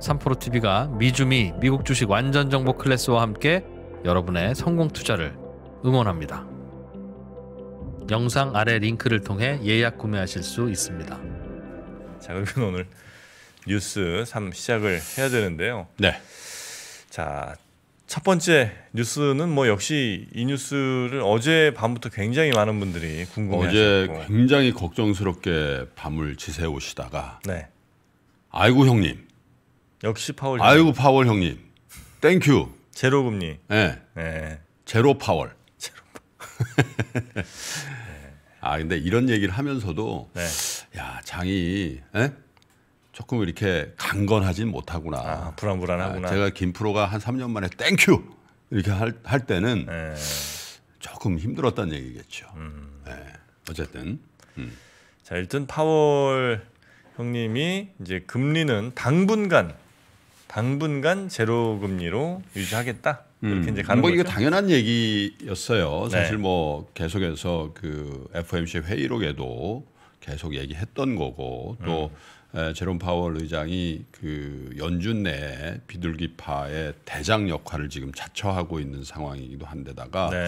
삼프로TV가 미주미 미국 주식 완전 정보 클래스와 함께 여러분의 성공 투자를 응원합니다. 영상 아래 링크를 통해 예약 구매하실 수 있습니다. 자 그러면 오늘 뉴스 3 시작을 해야 되는데요. 네. 자 첫 번째 뉴스는 뭐 역시 이 뉴스를 어제 밤부터 굉장히 많은 분들이 궁금해하셨고 어제 굉장히 걱정스럽게 밤을 지새우시다가 네. 아이고 형님 역시 파월. 아이고 파월 형님. 땡큐. 제로 금리. 네. 네. 제로 파월. 제로. 네. 아 근데 이런 얘기를 하면서도 네. 야 장이 에? 예? 조금 이렇게 강건하진 못하구나. 아, 불안불안하구나. 아, 제가 김 프로가 한 3년 만에 땡큐 이렇게 할, 할 때는 네. 조금 힘들었다는 얘기겠죠. 음. 네. 어쨌든. 음. 자 일단 파월 형님이 이제 금리는 당분간 당분간 제로 금리로 유지하겠다. 이렇게 음. 이제 가는 뭐 거죠. 이거 당연한 얘기였어요. 네. 사실 네. 뭐 계속해서 그 FOMC 회의록에도 계속 얘기했던 거고 또 음. 제롬 파월 의장이 그 연준 내 비둘기파의 대장 역할을 지금 자처하고 있는 상황이기도 한데다가 네.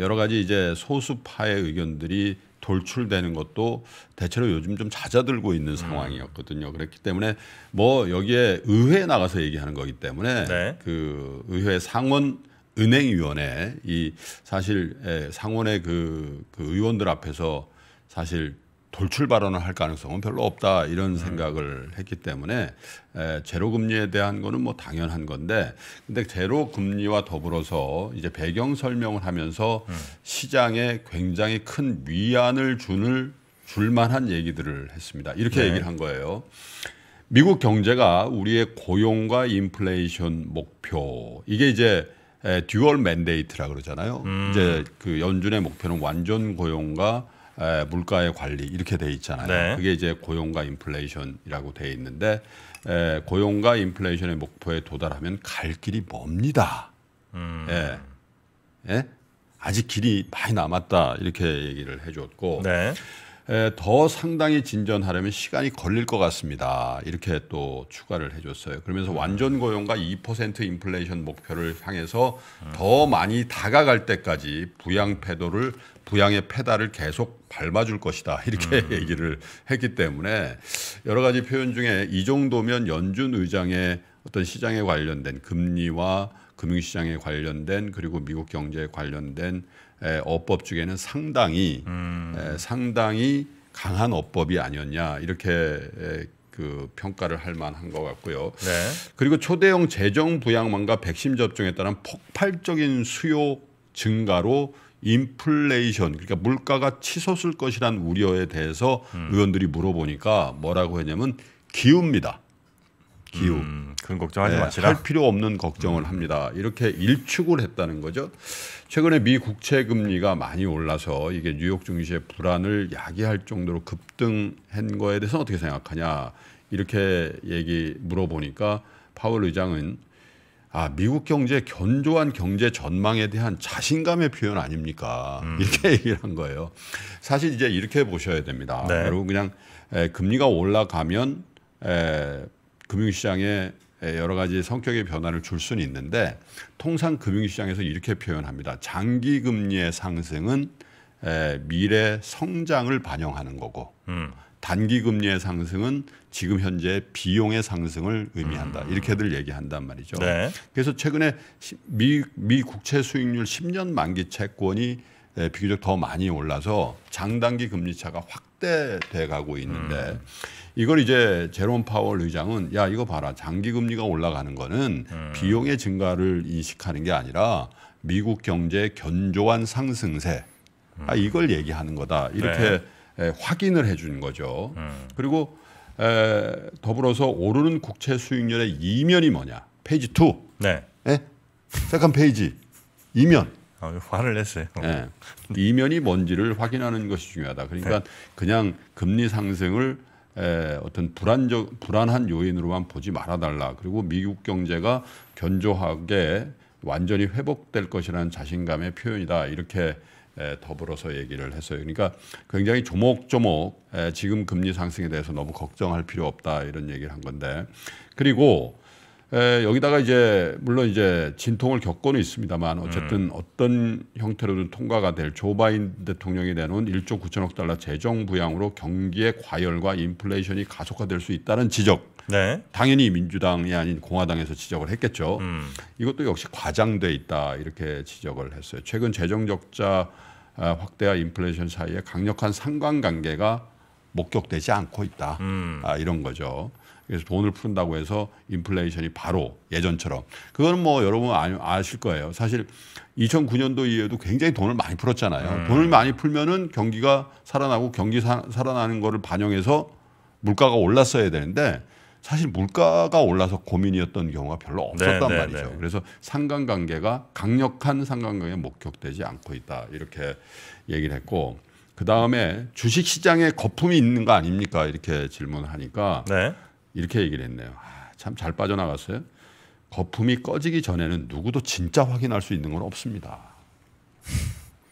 여러 가지 이제 소수파의 의견들이 돌출되는 것도 대체로 요즘 좀 잦아들고 있는 음. 상황이었거든요. 그렇기 때문에 뭐 여기에 의회에 나가서 얘기하는 거기 때문에 네. 그 의회 상원 은행위원회 이 사실 예, 상원의 그, 그 의원들 앞에서 사실 돌출 발언을 할 가능성은 별로 없다 이런 음. 생각을 했기 때문에 에, 제로 금리에 대한 거는 뭐 당연한 건데 근데 제로 금리와 더불어서 이제 배경 설명을 하면서 음. 시장에 굉장히 큰 위안을 주는 줄만한 얘기들을 했습니다. 이렇게 네. 얘기를 한 거예요. 미국 경제가 우리의 고용과 인플레이션 목표 이게 이제 에, 듀얼 맨데이트라 그러잖아요. 음. 이제 그 연준의 목표는 완전 고용과 에, 물가의 관리 이렇게 돼 있잖아요. 네. 그게 이제 고용과 인플레이션이라고 돼 있는데 에, 고용과 인플레이션의 목표에 도달하면 갈 길이 멉니다. 음. 예. 예? 아직 길이 많이 남았다 이렇게 얘기를 해줬고 네. 더 상당히 진전하려면 시간이 걸릴 것 같습니다. 이렇게 또 추가를 해줬어요. 그러면서 완전 고용과 2% 인플레이션 목표를 향해서 더 많이 다가갈 때까지 부양 패도를 부양의 페달을 계속 밟아줄 것이다 이렇게 음. 얘기를 했기 때문에 여러 가지 표현 중에 이 정도면 연준 의장의 어떤 시장에 관련된 금리와 금융시장에 관련된 그리고 미국 경제에 관련된 에, 어법 중에는 상당히 음. 에, 상당히 강한 어법이 아니었냐 이렇게 에, 그 평가를 할 만한 것 같고요. 네. 그리고 초대형 재정 부양망과 백신 접종에 따른 폭발적인 수요 증가로 인플레이션 그러니까 물가가 치솟을 것이란 우려에 대해서 음. 의원들이 물어보니까 뭐라고 했냐면 기웁니다. 기후 음, 그런 걱정하지 네, 마시라 할 필요 없는 걱정을 음. 합니다. 이렇게 일축을 했다는 거죠. 최근에 미 국채 금리가 많이 올라서 이게 뉴욕 증시의 불안을 야기할 정도로 급등한 거에 대해서 어떻게 생각하냐 이렇게 얘기 물어보니까 파월 의장은 아 미국 경제 견조한 경제 전망에 대한 자신감의 표현 아닙니까 음. 이렇게 얘기를 한 거예요. 사실 이제 이렇게 보셔야 됩니다. 네. 그리고 그냥 에, 금리가 올라가면 에, 금융시장에 여러 가지 성격의 변화를 줄 수는 있는데 통상 금융시장에서 이렇게 표현합니다. 장기 금리의 상승은 미래 성장을 반영하는 거고 음. 단기 금리의 상승은 지금 현재 비용의 상승을 의미한다. 음. 이렇게들 얘기한단 말이죠. 네. 그래서 최근에 미, 미 국채 수익률 10년 만기 채권이 비교적 더 많이 올라서 장단기 금리 차가 확 확대돼 가고 있는데 음. 이걸 이제 제롬 파월 의장은 야 이거 봐라 장기 금리가 올라가는 거는 음. 비용의 증가를 인식하는 게 아니라 미국 경제 견조한 상승세 아, 음. 아 이걸 얘기하는 거다 이렇게 네. 에, 확인을 해준 거죠. 음. 그리고 에, 더불어서 오르는 국채 수익률의 이면이 뭐냐 페이지 2 네. 에? 예? 세컨 페이지 이면 어, 화를 냈어요. 네. 이면이 뭔지를 확인하는 것이 중요하다. 그러니까 네. 그냥 금리 상승을 에, 어떤 불안적 불안한 요인으로만 보지 말아달라. 그리고 미국 경제가 견조하게 완전히 회복될 것이라는 자신감의 표현이다. 이렇게 에, 더불어서 얘기를 했어요. 그러니까 굉장히 조목조목 에, 지금 금리 상승에 대해서 너무 걱정할 필요 없다 이런 얘기를 한 건데 그리고 에, 여기다가 이제 물론 이제 진통을 겪고는 있습니다만 어쨌든 음. 어떤 형태로든 통과가 될 조 바인 대통령이 내놓은 1조 9천억 달러 재정 부양으로 경기의 과열과 인플레이션이 가속화될 수 있다는 지적. 네. 당연히 민주당이 아닌 공화당에서 지적을 했겠죠. 음. 이것도 역시 과장돼 있다 이렇게 지적을 했어요. 최근 재정 적자 아, 확대와 인플레이션 사이에 강력한 상관관계가 목격되지 않고 있다. 음. 아, 이런 거죠. 그래서 돈을 푼다고 해서 인플레이션이 바로 예전처럼 그거는 뭐 여러분 아실 거예요. 사실 2009년도 이후에도 굉장히 돈을 많이 풀었잖아요. 음. 돈을 많이 풀면은 경기가 살아나고 경기 사, 살아나는 거를 반영해서 물가가 올랐어야 되는데 사실 물가가 올라서 고민이었던 경우가 별로 네, 없었단 네, 말이죠. 네, 그래서 상관관계가 강력한 상관관계 목격되지 않고 있다 이렇게 얘기를 했고 그 다음에 주식 시장에 거품이 있는 거 아닙니까 이렇게 질문하니까 네. 이렇게 얘기를 했네요. 아, 참잘 빠져나갔어요. 거품이 꺼지기 전에는 누구도 진짜 확인할 수 있는 건 없습니다.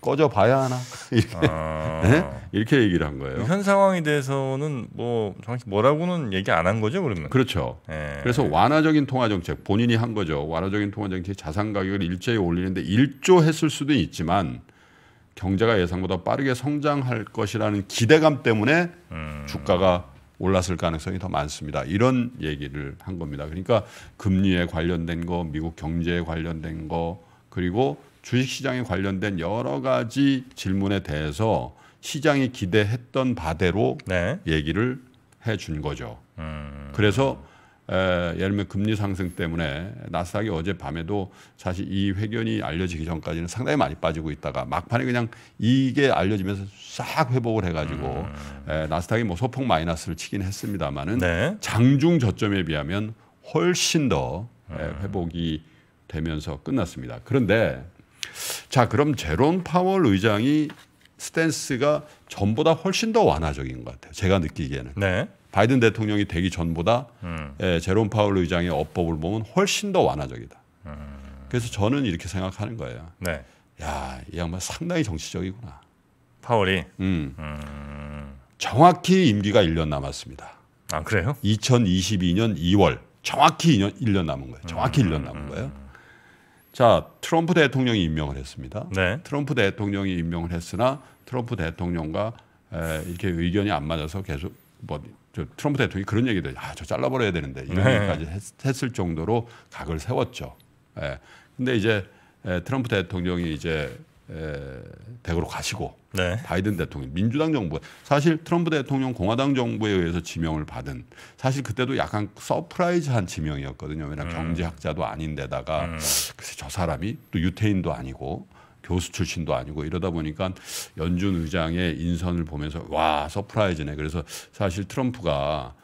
꺼져 봐야 하나 이렇게, 아... 네? 이렇게 얘기를 한 거예요. 현 상황에 대해서는 뭐 정확히 뭐라고는 얘기 안 한 거죠 그러면? 그렇죠. 에... 예. 그래서 완화적인 통화 정책 본인이 한 거죠. 완화적인 통화 정책 자산 가격을 일제히 올리는데 일조했을 수도 있지만 경제가 예상보다 빠르게 성장할 것이라는 기대감 때문에 음... 주가가 올랐을 가능성이 더 많습니다. 이런 얘기를 한 겁니다. 그러니까 금리에 관련된 거, 미국 경제에 관련된 거, 그리고 주식시장에 관련된 여러 가지 질문에 대해서 시장이 기대했던 바대로 네. 얘기를 해 준 거죠. 음. 그래서 예를 들면 금리 상승 때문에 나스닥이 어젯밤에도 사실 이 회견이 알려지기 전까지는 상당히 많이 빠지고 있다가 막판에 그냥 이게 알려지면서 싹 회복을 해가지고 음. 나스닥이 뭐 소폭 마이너스를 치긴 했습니다마는 네. 장중 저점에 비하면 훨씬 더 음. 회복이 되면서 끝났습니다. 그런데 자 그럼 제론 파월 의장이 스탠스가 전보다 훨씬 더 완화적인 것 같아요. 제가 느끼기에는. 네. 바이든 대통령이 되기 전보다 음. 예, 제롬 파울 의장의 어법을 보면 훨씬 더 완화적이다. 음. 그래서 저는 이렇게 생각하는 거예요. 네. 야, 이 양반 상당히 정치적이구나. 파월이. 음. 음. 정확히 임기가 1년 남았습니다. 아, 그래요? 2022년 2월. 정확히 2년, 1년 남은 거예요. 정확히 음. 1년 남은 거예요. 자, 트럼프 대통령이 임명을 했습니다. 네. 트럼프 대통령이 임명을 했으나 트럼프 대통령과 에, 이렇게 의견이 안 맞아서 계속 뭐저 트럼프 대통령이 그런 얘기도 아, 저 잘라버려야 되는데 이런 네. 얘기까지 했, 했을 정도로 각을 세웠죠. 예. 근데 이제 에, 예, 트럼프 대통령이 이제 에, 예, 대거로 가시고 네. 바이든 대통령 민주당 정부 사실 트럼프 대통령 공화당 정부에 의해서 지명을 받은 사실 그때도 약간 서프라이즈한 지명이었거든요. 왜냐 음. 경제학자도 아닌데다가 음. 글쎄 저 사람이 또 유태인도 아니고 교수 출신도 아니고 이러다 보니까 연준 의장의 인선을 보면서 와 서프라이즈네. 그래서 사실 트럼프가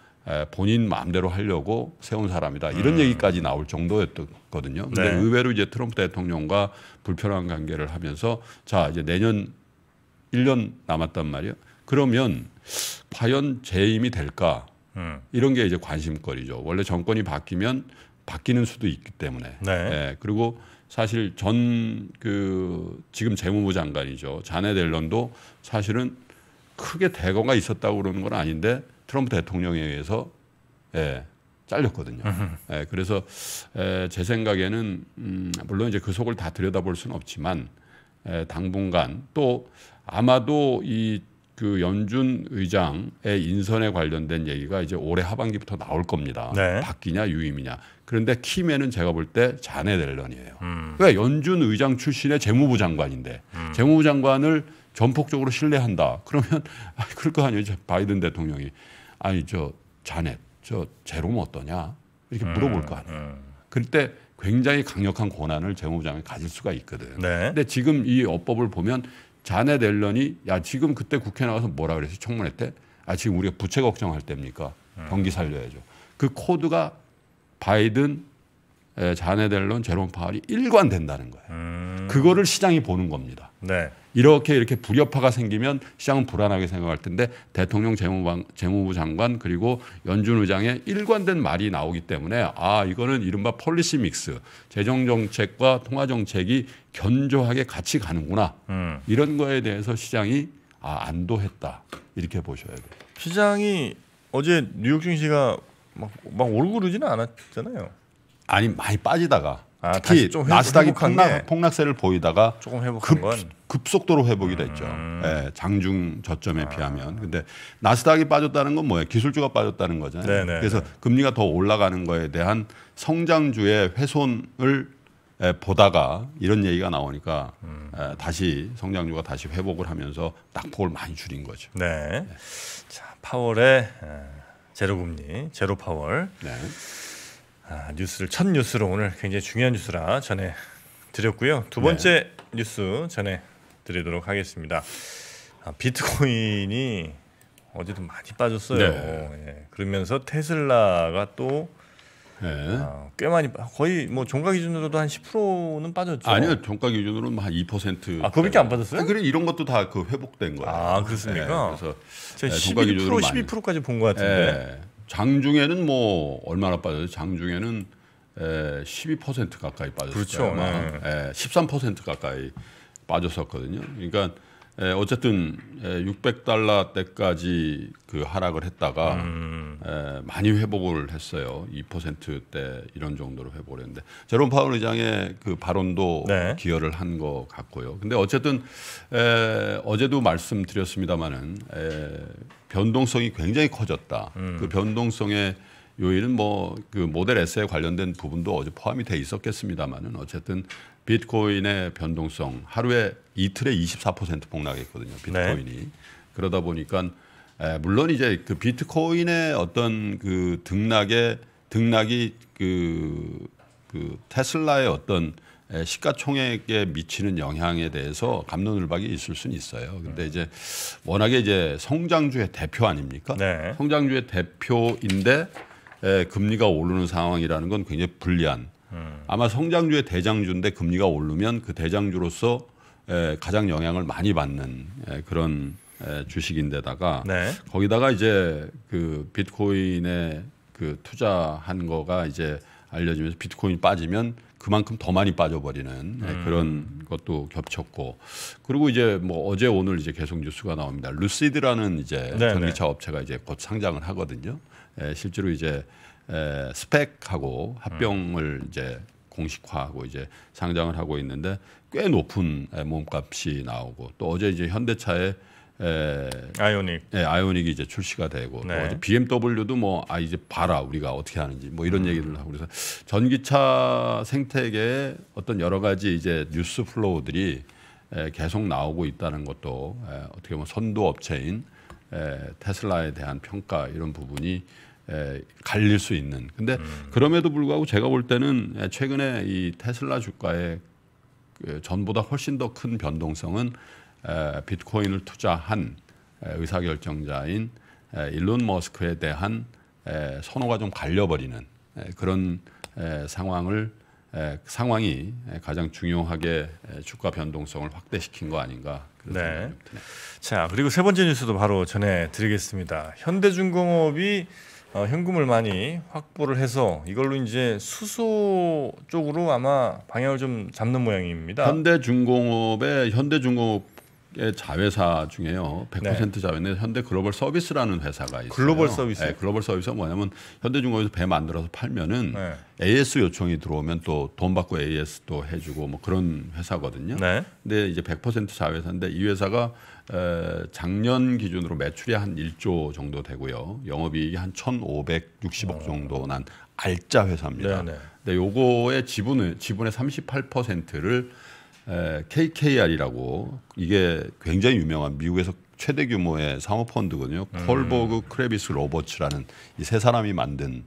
본인 마음대로 하려고 세운 사람이다 이런 음. 얘기까지 나올 정도였거든요. 근데 네. 의외로 이제 트럼프 대통령과 불편한 관계를 하면서 자 이제 내년 1년 남았단 말이에요. 그러면 과연 재임이 될까? 음. 이런 게 이제 관심거리죠. 원래 정권이 바뀌면 바뀌는 수도 있기 때문에. 네. 예, 그리고 사실 전 그 지금 재무부 장관이죠. 자네 델런도 사실은 크게 대거가 있었다고 그러는 건 아닌데 트럼프 대통령에 의해서 예, 잘렸거든요. 예, 그래서 예, 제 생각에는 음, 물론 이제 그 속을 다 들여다볼 수는 없지만 예, 당분간 또 아마도 이 그 연준 의장의 인선에 관련된 얘기가 이제 올해 하반기부터 나올 겁니다. 네. 바뀌냐 유임이냐. 그런데 키맨은 제가 볼 때 자네 델런이에요. 음. 왜 그러니까 연준 의장 출신의 재무부 장관인데 음. 재무부 장관을 전폭적으로 신뢰한다. 그러면 아, 그럴 거 아니에요. 바이든 대통령이 아니 저자네저 제롬 어떠냐 이렇게 물어볼 음, 거 아니에요. 음. 그때 굉장히 강력한 권한을 재무부 장이 가질 수가 있거든. 네. 근데 지금 이 어법을 보면 자네 델런이 야 지금 그때 국회 나가서 뭐라 그랬어 청문회 때? 아 지금 우리가 부채 걱정할 때입니까? 음. 경기 살려야죠. 그 코드가 바이든, 자네델론, 제롬 파월이 일관된다는 거예요. 음. 그거를 시장이 보는 겁니다. 네. 이렇게 이렇게 불협화가 생기면 시장은 불안하게 생각할 텐데 대통령 재무방, 재무부 장관 그리고 연준 의장의 일관된 말이 나오기 때문에 아 이거는 이른바 폴리시 믹스 재정 정책과 통화 정책이 견조하게 같이 가는구나 음. 이런 거에 대해서 시장이 아 안도했다 이렇게 보셔야 돼요. 시장이 어제 뉴욕 증시가 막, 막 오르고 그러지는 않았잖아요. 아니 많이 빠지다가 아, 특히 좀 나스닥이 폭락, 폭락세를 보이다가 조금 회복한 급, 건 급속도로 회복이 됐죠. 음. 예, 장중 저점에 아. 비하면. 근데 나스닥이 빠졌다는 건 뭐예요? 기술주가 빠졌다는 거잖아요. 네네. 네, 그래서 네. 금리가 더 올라가는 거에 대한 성장주의 훼손을 예, 보다가 이런 얘기가 나오니까 음. 예, 다시 성장주가 다시 회복을 하면서 낙폭을 많이 줄인 거죠. 네. 예. 자 파월의 예. 제로 금리, 제로 파월. 네. 아, 뉴스를 첫 뉴스로 오늘 굉장히 중요한 뉴스라 전해 드렸고요. 두 번째 네. 뉴스 전해 드리도록 하겠습니다. 아, 비트코인이 어제도 많이 빠졌어요. 네. 예, 그러면서 테슬라가 또 네. 꽤 많이 거의 뭐 종가 기준으로도 한 10%는 빠졌죠. 아니요, 종가 기준으로는 뭐 한 2%. 아, 그밖에 안 빠졌어요? 아, 그래 이런 것도 다 그 회복된 거예요. 아, 그렇습니까? 네, 그래서 제가 12% 12%까지 본 것 같은데. 네. 예. 장중에는 뭐 얼마나 빠졌어요? 장중에는 에, 12% 가까이 빠졌어요. 그렇죠. 네. 에, 13% 가까이 빠졌었거든요. 그러니까 에, 어쨌든 에, 600달러 때까지 그 하락을 했다가 음. 많이 회복을 했어요. 2%대 이런 정도로 회복을 했는데 제롬 파월 의장의 그 발언도 네. 기여를 한 것 같고요. 근데 어쨌든 에, 어제도 말씀드렸습니다마는 변동성이 굉장히 커졌다. 음. 그 변동성의 요일은 뭐 그 모델 S에 관련된 부분도 어제 포함이 돼 있었겠습니다만은 어쨌든 비트코인의 변동성 하루에 이틀에 24% 폭락했거든요. 네. 비트코인이 네. 그러다 보니까 에, 예, 물론 이제 그 비트코인의 어떤 그 등락의 등락이 그, 그 테슬라의 어떤 예, 시가총액에 미치는 영향에 대해서 감론을박이 있을 수는 있어요. 근데 음. 이제 워낙에 이제 성장주의 대표 아닙니까? 네. 성장주의 대표인데 에, 예, 금리가 오르는 상황이라는 건 굉장히 불리한. 음. 아마 성장주의 대장주인데 금리가 오르면 그 대장주로서 에, 가장 영향을 많이 받는 에, 그런 주식인데다가 네. 거기다가 이제 그 비트코인에 그 투자한 거가 이제 알려지면서 비트코인이 빠지면 그만큼 더 많이 빠져버리는 네, 음. 그런 것도 겹쳤고 그리고 이제 뭐 어제 오늘 이제 계속 뉴스가 나옵니다. 루시드라는 이제 네네. 네. 전기차 업체가 이제 곧 상장을 하거든요. 에, 실제로 이제 에, 스펙하고 합병을 음. 이제 공식화하고 이제 상장을 하고 있는데 꽤 높은 에, 몸값이 나오고 또 어제 이제 현대차에 에, 예. 아이오닉, 네, 아이오닉이 이제 출시가 되고 네. 또 BMW도 뭐 아 이제 봐라 우리가 어떻게 하는지 뭐 이런 음. 얘기를 하고 그래서 전기차 생태계 어떤 여러 가지 이제 뉴스 플로우들이 에, 예, 계속 나오고 있다는 것도 에, 어떻게 보면 선도 업체인 에, 테슬라에 대한 평가 이런 부분이 에, 갈릴 수 있는. 근데 음. 그럼에도 불구하고 제가 볼 때는 최근에 이 테슬라 주가의 그 전보다 훨씬 더 큰 변동성은 비트코인을 투자한 의사결정자인 일론 머스크에 대한 선호가 좀 갈려버리는 그런 상황을 상황이 가장 중요하게 주가 변동성을 확대시킨 거 아닌가. 네. 자 그리고 세 번째 뉴스도 바로 전해드리겠습니다. 현대중공업이 어, 현금을 많이 확보를 해서 이걸로 이제 수소 쪽으로 아마 방향을 좀 잡는 모양입니다. 현대중공업의 현대중공업 자회사 중에요. 100% 네. 자회인데 현대 글로벌 서비스라는 회사가 있어요. 글로벌 서비스. 네, 글로벌 서비스가 뭐냐면 현대중공에서 업배 만들어서 팔면은 네. AS 요청이 들어오면 또 돈 받고 AS도 해주고 뭐 그런 회사거든요. 네. 근데 이제 100% 자회사인데 이 회사가 에, 작년 기준으로 매출이 한 1조 정도 되고요. 영업이익이 한 1,560억 어. 정도 난 알짜 회사입니다. 근데 요거의 지분을 지분의 38%를 KKR이라고 예, 이게 굉장히 유명한 미국에서 최대 규모의 상호 펀드거든요. 음. 콜버그 크레비스 로버츠라는 이 세 사람이 만든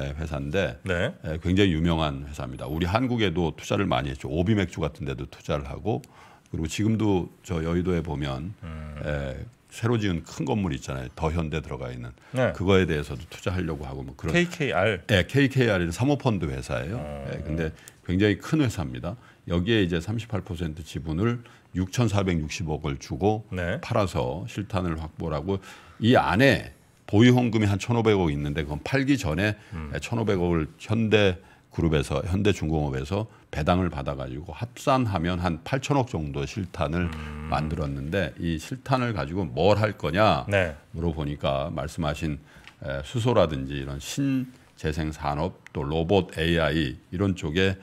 예, 회사인데 네. 예, 굉장히 유명한 회사입니다. 우리 한국에도 투자를 많이 했죠. 오비맥주 같은 데도 투자를 하고 그리고 지금도 저 여의도에 보면 음. 에, 새로 지은 큰 건물 있잖아요. 더 현대 들어가 있는 네. 그거에 대해서도 투자하려고 하고 뭐 그런 KKR. 네, KKR은 사모펀드 회사예요. 음. 네, 근데 굉장히 큰 회사입니다. 여기에 이제 38% 지분을 6,460억을 주고 네. 팔아서 실탄을 확보하고 이 안에 보유 헌금이 한 1,500억 있는데 그건 팔기 전에 음. 1,500억을 현대 그룹에서 현대중공업에서 배당을 받아가지고 합산하면 한 8천억 정도 실탄을 음. 만들었는데 이 실탄을 가지고 뭘 할 거냐 네. 물어보니까 말씀하신 수소라든지 이런 신재생 산업 또 로봇 AI 이런 쪽에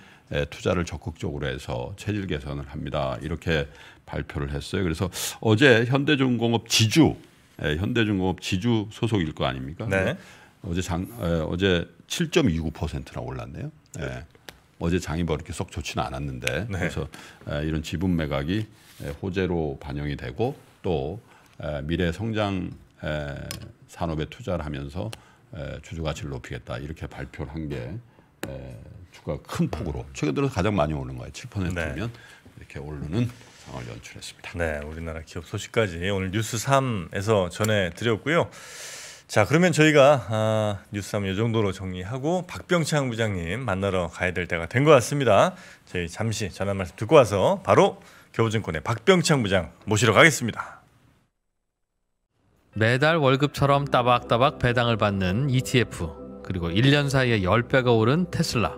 투자를 적극적으로 해서 체질 개선을 합니다. 이렇게 발표를 했어요. 그래서 어제 현대중공업 지주 현대중공업 지주 소속일 거 아닙니까? 네. 어제 장 어제 7.29%나 올랐네요. 네. 어제 장이 뭐 이렇게 썩 좋지는 않았는데 네. 그래서 이런 지분 매각이 호재로 반영이 되고 또 미래 성장 산업에 투자를 하면서 주주 가치를 높이겠다 이렇게 발표를 한게 주가 큰 폭으로 음. 최근 들어 가장 많이 오는 거예요. 7%면 이렇게 오르는 상황을 어, 연출했습니다. 네, 우리나라 기업 소식까지 오늘 뉴스 3에서 전해 드렸고요. 자, 그러면 저희가 아, 뉴스 3이 정도로 정리하고 박병창 부장님 만나러 가야 될 때가 된 것 같습니다. 저희 잠시 전화 말씀 듣고 와서 바로 교보증권의 박병창 부장 모시러 가겠습니다. 매달 월급처럼 따박따박 배당을 받는 ETF 그리고 1년 사이에 10배가 오른 테슬라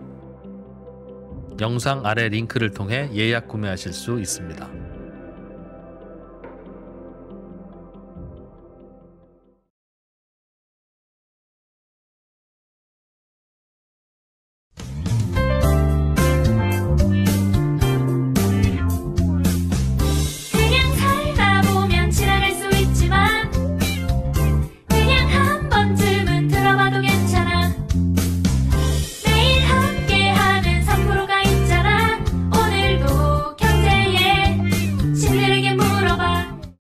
영상 아래 링크를 통해 예약 구매하실 수 있습니다.